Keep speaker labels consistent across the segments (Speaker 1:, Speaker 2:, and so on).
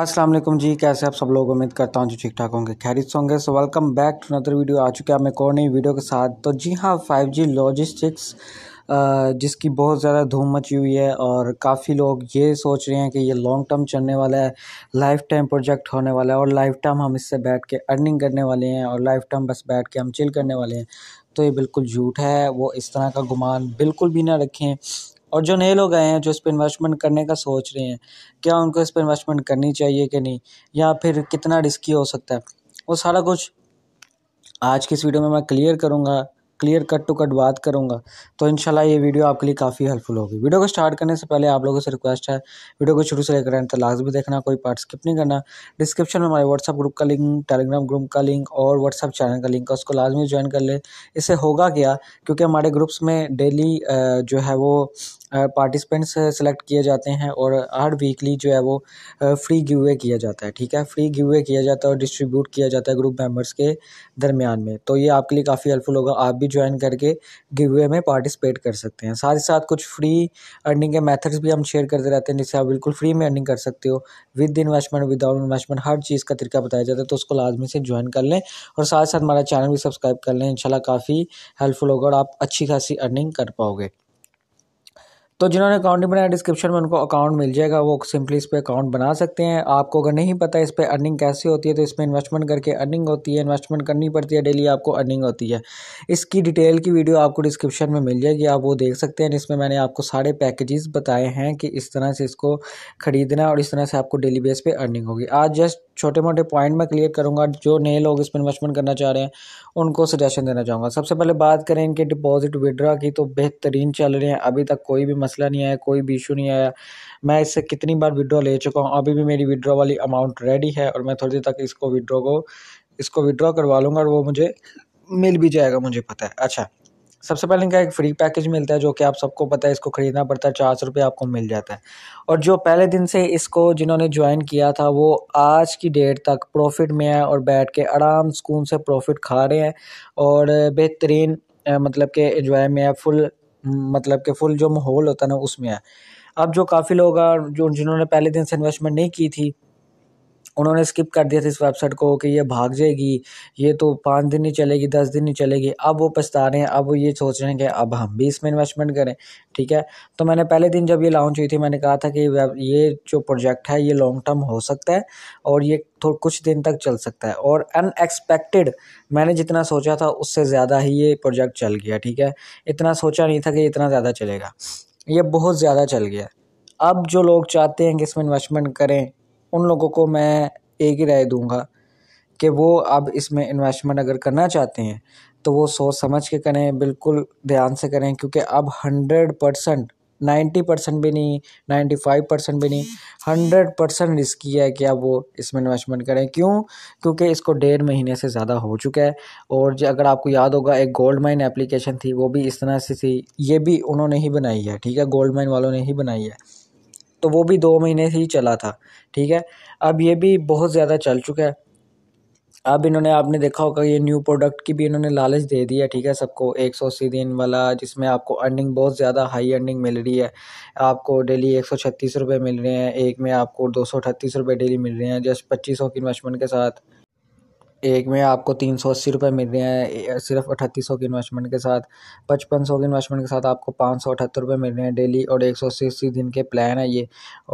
Speaker 1: अस्सलाम वालेकुम जी कैसे आप सब लोग उम्मीद करता हूँ जो ठीक ठाक होंगे खैरित होंगे so welcome back to another video आ चुके हैं मैं एक नई वीडियो के साथ तो जी हाँ फाइव जी लॉजिस्टिक्स जिसकी बहुत ज़्यादा धूम मची हुई है और काफ़ी लोग ये सोच रहे हैं कि ये लॉन्ग टर्म चलने वाला है लाइफ टाइम प्रोजेक्ट होने वाला है और लाइफ टाइम हम इससे बैठ के अर्निंग करने वाले हैं और लाइफ टाइम बस बैठ के हम चिल करने वाले हैं तो ये बिल्कुल झूठ है वो इस तरह का गुमान बिल्कुल भी ना रखें और जो नए लोग आए हैं जो इस पर इन्वेस्टमेंट करने का सोच रहे हैं क्या उनको इस पर इन्वेस्टमेंट करनी चाहिए कि नहीं या फिर कितना रिस्की हो सकता है वो सारा कुछ आज की इस वीडियो में मैं क्लियर करूँगा क्लियर कट टू कट बात करूँगा तो इनशाला ये वीडियो आपके लिए काफ़ी हेल्पफुल होगी वीडियो को स्टार्ट करने से पहले आप लोगों से रिक्वेस्ट है वीडियो को शुरू से लेकर एंड तक लास्ट भी देखना कोई पार्ट स्किप नहीं करना डिस्क्रिप्शन में हमारे व्हाट्सअप ग्रुप का लिंक टेलीग्राम ग्रुप का लिंक और व्हाट्सअप चैनल का लिंक है उसको लाजमी ज्वाइन कर ले इससे होगा क्या क्योंकि हमारे ग्रुप्स में डेली जो है वो पार्टिसिपेंट्स सेलेक्ट किए जाते हैं और हर वीकली जो है वो फ्री गिवे किया जाता है ठीक है फ्री गिवे किया जाता है और डिस्ट्रीब्यूट किया जाता है ग्रुप मेम्बर्स के दरमियान में तो ये आपके लिए काफ़ी हेल्पफुल होगा आप भी भी ज्वाइन करके गिव वे में पार्टिसिपेट कर सकते हैं साथ ही साथ कुछ फ्री अर्निंग के मेथड्स भी हम शेयर करते रहते हैं जिससे आप बिल्कुल फ्री में अर्निंग कर सकते हो विद इन्वेस्टमेंट विदाउट इन्वेस्टमेंट हर चीज़ का तरीका बताया जाता है तो उसको लाजमी से ज्वाइन कर लें और साथ साथ हमारा चैनल भी सब्सक्राइब कर लें इनशाला काफ़ी हेल्पफुल होगा और आप अच्छी खासी अर्निंग कर पाओगे तो जिन्होंने अकाउंट नहीं बनाया डिस्क्रिप्शन में उनको अकाउंट मिल जाएगा वो सिंपली इस पर अकाउंट बना सकते हैं आपको अगर नहीं पता इस पर अर्निंग कैसे होती है तो इसमें इन्वेस्टमेंट करके अर्निंग होती है इन्वेस्टमेंट करनी पड़ती है डेली आपको अर्निंग होती है इसकी डिटेल की वीडियो आपको डिस्क्रिप्शन में मिल जाएगी आप वो देख सकते हैं इसमें मैंने आपको सारे पैकेजेस बताए हैं कि इस तरह से इसको ख़रीदना और इस तरह से आपको डेली बेस पर अर्निंग होगी आज जस्ट छोटे मोटे पॉइंट मैं क्लियर करूँगा जो नए लोग इसमें इन्वेस्टमेंट करना चाह रहे हैं उनको सजेशन देना चाहूँगा सबसे पहले बात करें इनके डिपॉजिट विड्रा की तो बेहतरीन चल रहे हैं अभी तक कोई भी मसला नहीं आया कोई भी इशू नहीं आया मैं इससे कितनी बार विड्रॉ ले चुका हूँ अभी भी मेरी विड्रॉ वाली अमाउंट रेडी है और मैं थोड़ी देर तक इसको विड्रॉ को इसको विड्रॉ करवा लूँगा और वो मुझे मिल भी जाएगा मुझे पता है अच्छा सबसे पहले इनका एक फ्री पैकेज मिलता है जो कि आप सबको पता है इसको ख़रीदना पड़ता है चार सौ रुपये आपको मिल जाता है और जो पहले दिन से इसको जिन्होंने ज्वाइन किया था वो आज की डेट तक प्रॉफिट में है और बैठ के आराम सुकून से प्रॉफिट खा रहे हैं और बेहतरीन मतलब के एंजॉय में है फुल मतलब के फुल जो माहौल होता है ना उसमें है अब जो काफ़ी लोग जो जिन्होंने पहले दिन से इन्वेस्टमेंट नहीं की थी उन्होंने स्किप कर दिया था इस वेबसाइट को कि ये भाग जाएगी ये तो पाँच दिन ही चलेगी दस दिन ही चलेगी अब वो पछता रहे हैं अब वो ये सोच रहे हैं कि अब हम भी इसमें इन्वेस्टमेंट करें ठीक है तो मैंने पहले दिन जब ये लॉन्च हुई थी मैंने कहा था कि ये जो प्रोजेक्ट है ये लॉन्ग टर्म हो सकता है और ये थोड़ा कुछ दिन तक चल सकता है और अनएक्सपेक्टेड मैंने जितना सोचा था उससे ज़्यादा ही ये प्रोजेक्ट चल गया ठीक है इतना सोचा नहीं था कि इतना ज़्यादा चलेगा ये बहुत ज़्यादा चल गया अब जो लोग चाहते हैं कि इसमें इन्वेस्टमेंट करें उन लोगों को मैं एक ही राय दूँगा कि वो अब इसमें इन्वेस्टमेंट अगर करना चाहते हैं तो वो सोच समझ के करें बिल्कुल ध्यान से करें क्योंकि अब हंड्रेड परसेंट नाइन्टी परसेंट भी नहीं नाइन्टी फाइव परसेंट भी नहीं हंड्रेड परसेंट रिस्की है कि अब वो इसमें इन्वेस्टमेंट करें क्यों क्योंकि इसको डेढ़ महीने से ज़्यादा हो चुका है और जो अगर आपको याद होगा एक गोल्ड माइन एप्लीकेशन थी वो भी इस तरह से थी ये भी उन्होंने ही बनाई है ठीक है गोल्ड माइन वालों ने ही बनाई है तो वो भी दो महीने से ही चला था ठीक है अब ये भी बहुत ज़्यादा चल चुका है अब इन्होंने आपने देखा होगा ये न्यू प्रोडक्ट की भी इन्होंने लालच दे दी है ठीक है सबको एक सौ अस्सी दिन वाला जिसमें आपको अर्निंग बहुत ज़्यादा हाई अर्निंग मिल रही है आपको डेली एक सौ छत्तीस रुपये मिल रहे हैं एक में आपको दो सौ अठतीस रुपये डेली मिल रहे हैं जस्ट पच्चीस सौ की इन्वेस्टमेंट के साथ एक में आपको तीन सौ अस्सी रुपये मिल रहे हैं सिर्फ अठत्ती सौ की इन्वेस्टमेंट के साथ पचपन सौ की इन्वेस्टमेंट के साथ आपको पाँच सौ अठहत्तर रुपये मिल रहे हैं डेली और एक सौ अस्सी अस्सी दिन के प्लान है ये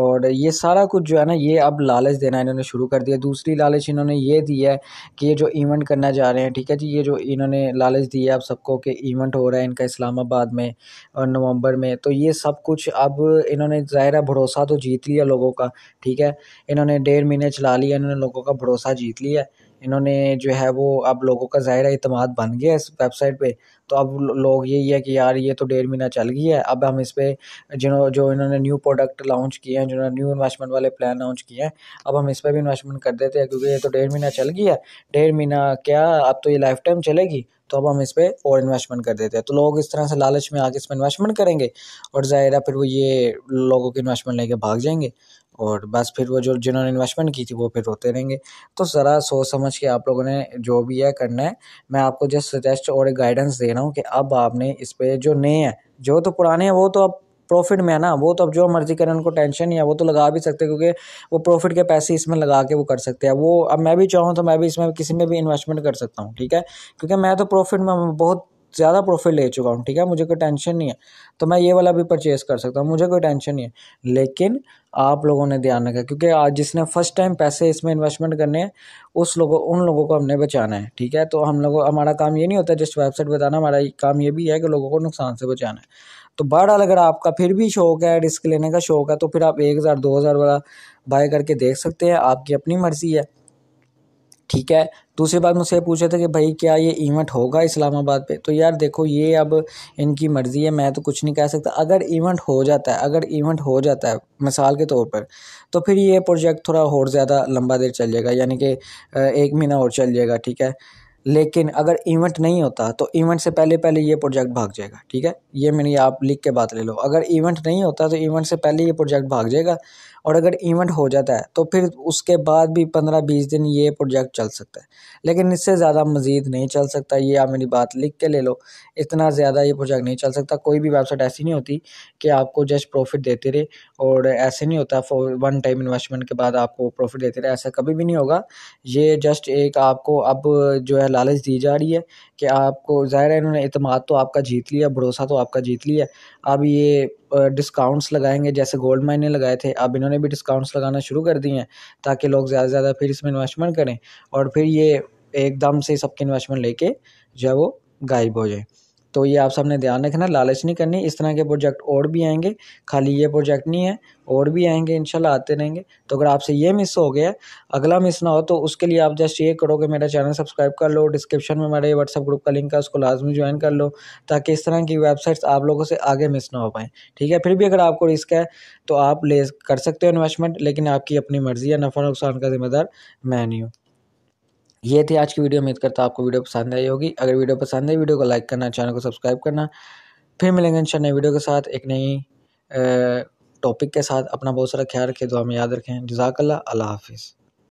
Speaker 1: और ये सारा कुछ जो है ना ये अब लालच देना इन्होंने शुरू कर दिया दूसरी लालच इन्होंने ये दी है कि ये जो इवेंट करना जा रहे हैं ठीक है जी ये जो इन्होंने लालच दी है आप सबको कि इवेंट हो रहा है इनका इस्लामाबाद में और नवंबर में तो ये सब कुछ अब इन्होंने ज़ाहिर है भरोसा तो जीत लिया लोगों का ठीक है इन्होंने डेढ़ महीने चला लिया इन्होंने लोगों का भरोसा जीत लिया है इन्होंने जो है वो अब लोगों का ज़ाहिर अतमाद बन गया इस वेबसाइट पे तो अब लोग यही है कि यार ये तो डेढ़ महीना चल गई है अब हम इस पर जिन्हों जो इन्होंने न्यू प्रोडक्ट लॉन्च किए हैं जिन्होंने न्यू इन्वेस्टमेंट वाले प्लान लॉन्च किए हैं अब हम इस पर भी इन्वेस्टमेंट कर देते हैं क्योंकि ये तो डेढ़ महीना चल गया है डेढ़ महीना क्या अब तो ये लाइफ टाइम चलेगी तो अब हम इस पर और इन्वेस्टमेंट कर देते हैं तो लोग इस तरह से लालच में आके इस पर इन्वेस्टमेंट करेंगे और ज़ाहिर है फिर वो ये लोगों के इन्वेस्टमेंट लेके भाग जाएंगे और बस फिर वो जो जिन्होंने इन्वेस्टमेंट की थी वो फिर होते रहेंगे तो ज़रा सोच समझ के आप लोगों ने जो भी है करना है मैं आपको जस्ट सजेस्ट और एक गाइडेंस दे रहा हूँ कि अब आपने इस पर जो नए हैं जो तो पुराने हैं वो तो अब प्रॉफिट में है ना वो तो अब जो मर्जी करें उनको टेंशन नहीं है वो तो लगा भी सकते क्योंकि वो प्रॉफिट के पैसे इसमें लगा के वो कर सकते हैं वो अब मैं भी चाहूँ तो मैं भी इसमें किसी में भी इन्वेस्टमेंट कर सकता हूँ ठीक है क्योंकि मैं तो प्रॉफिट में बहुत ज़्यादा प्रॉफिट ले चुका हूँ ठीक है मुझे कोई टेंशन नहीं है तो मैं ये वाला भी परचेज़ कर सकता हूँ मुझे कोई टेंशन नहीं है लेकिन आप लोगों ने ध्यान रखा क्योंकि आज जिसने फर्स्ट टाइम पैसे इसमें इन्वेस्टमेंट करने हैं उस लोगों उन लोगों को हमने बचाना है ठीक है तो हम लोगों हमारा काम ये नहीं होता जस्ट वेबसाइट बताना हमारा काम ये भी है कि लोगों को नुकसान से बचाना है तो बहरहाल अगर आपका फिर भी शौक है रिस्क लेने का शौक है तो फिर आप एक हज़ार दो हज़ार वाला बाय करके देख सकते हैं आपकी अपनी मर्ज़ी है ठीक है दूसरी बात मुझसे रहे थे कि भाई क्या ये इवेंट होगा इस्लामाबाद पे तो यार देखो ये अब इनकी मर्ज़ी है मैं तो कुछ नहीं कह सकता अगर इवेंट हो जाता है अगर इवेंट हो जाता है मिसाल के तौर पर तो फिर ये प्रोजेक्ट थोड़ा और ज़्यादा लंबा देर चल जाएगा यानी कि एक महीना और चल जाएगा ठीक है लेकिन अगर इवेंट नहीं होता तो इवेंट से पहले पहले ये प्रोजेक्ट भाग जाएगा ठीक है ये मैंने आप लिख के बात ले लो अगर इवेंट नहीं होता तो इवेंट से पहले ये प्रोजेक्ट भाग जाएगा और अगर इवेंट हो जाता है तो फिर उसके बाद भी पंद्रह बीस दिन ये प्रोजेक्ट चल सकता है लेकिन इससे ज़्यादा मज़ीद नहीं चल सकता ये आप मेरी बात लिख के ले लो इतना ज़्यादा ये प्रोजेक्ट नहीं चल सकता कोई भी वेबसाइट ऐसी नहीं होती कि आपको जस्ट प्रॉफिट देते रहे और ऐसे नहीं होता फॉर वन टाइम इन्वेस्टमेंट के बाद आपको प्रॉफिट देते रहे ऐसा कभी भी नहीं होगा ये जस्ट एक आपको अब जो है लालच दी जा रही है कि आपको ज़ाहिर है इन्होंने अतमाद तो आपका जीत लिया भरोसा तो आपका जीत लिया अब ये डिस्काउंट्स लगाएंगे जैसे गोल्ड माइन ने लगाए थे अब इन्होंने भी डिस्काउंट्स लगाना शुरू कर दिए हैं ताकि लोग ज़्यादा से ज़्यादा फिर इसमें इन्वेस्टमेंट करें और फिर ये एकदम से सबके इन्वेस्टमेंट लेके जो है वो गायब हो जाए तो ये आप सबने ध्यान रखना लालच नहीं करनी इस तरह के प्रोजेक्ट और भी आएंगे खाली ये प्रोजेक्ट नहीं है और भी आएंगे इंशाल्लाह आते रहेंगे तो अगर आपसे ये मिस हो गया अगला मिस ना हो तो उसके लिए आप जस्ट ये करो कि मेरा चैनल सब्सक्राइब कर लो डिस्क्रिप्शन में मेरे व्हाट्सअप ग्रुप का लिंक है उसको लाजमी ज्वाइन कर लो ताकि इस तरह की वेबसाइट्स आप लोगों से आगे मिस ना हो पाएँ ठीक है फिर भी अगर आपको रिस्क है तो आप ले कर सकते हो इन्वेस्टमेंट लेकिन आपकी अपनी मर्ज़ी है नफ़ा नुकसान का जिम्मेदार मैं नहीं हूँ ये थी आज की वीडियो उम्मीद करता आपको वीडियो पसंद आई होगी अगर वीडियो पसंद आई वीडियो को लाइक करना चैनल को सब्सक्राइब करना फिर मिलेंगे इन नई वीडियो के साथ एक नई टॉपिक के साथ अपना बहुत सारा ख्याल रखें दुआ में याद रखें जजाकल्ला अल्लाह हाफिज़